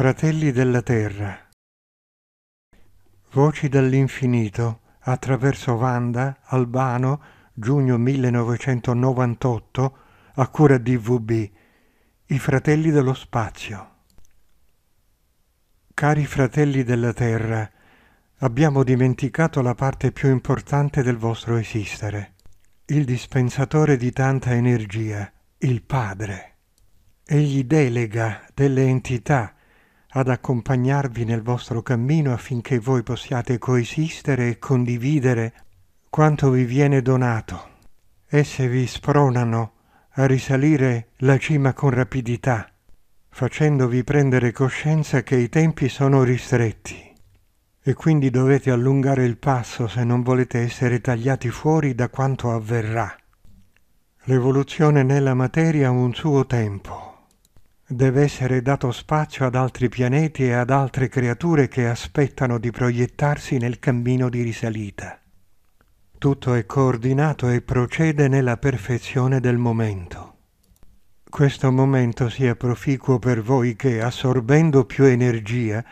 Fratelli della Terra. Voci dall'infinito attraverso Vanda, Albano, giugno 1998, a cura di VB. I Fratelli dello Spazio. Cari fratelli della Terra, abbiamo dimenticato la parte più importante del vostro esistere, il dispensatore di tanta energia, il Padre. Egli delega delle entità ad accompagnarvi nel vostro cammino affinché voi possiate coesistere e condividere quanto vi viene donato. Esse vi spronano a risalire la cima con rapidità, facendovi prendere coscienza che i tempi sono ristretti e quindi dovete allungare il passo se non volete essere tagliati fuori da quanto avverrà. L'evoluzione nella materia ha un suo tempo deve essere dato spazio ad altri pianeti e ad altre creature che aspettano di proiettarsi nel cammino di risalita. Tutto è coordinato e procede nella perfezione del momento. Questo momento sia proficuo per voi che, assorbendo più energia,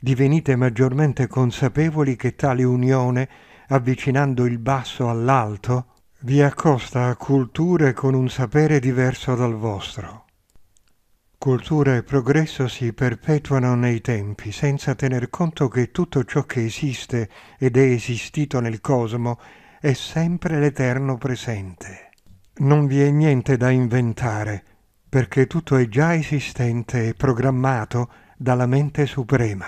divenite maggiormente consapevoli che tale unione, avvicinando il basso all'alto, vi accosta a culture con un sapere diverso dal vostro Cultura e progresso si perpetuano nei tempi, senza tener conto che tutto ciò che esiste ed è esistito nel cosmo è sempre l'eterno presente. Non vi è niente da inventare, perché tutto è già esistente e programmato dalla mente suprema.